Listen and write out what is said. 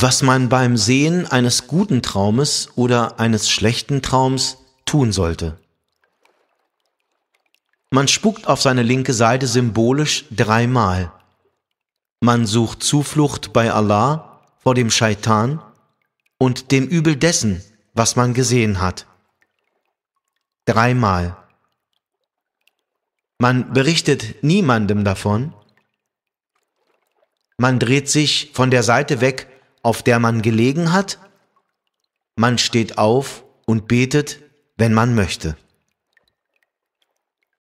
was man beim Sehen eines guten Traumes oder eines schlechten Traums tun sollte. Man spuckt auf seine linke Seite symbolisch dreimal. Man sucht Zuflucht bei Allah vor dem Scheitan und dem Übel dessen, was man gesehen hat. Dreimal. Man berichtet niemandem davon. Man dreht sich von der Seite weg, auf der man gelegen hat. Man steht auf und betet, wenn man möchte.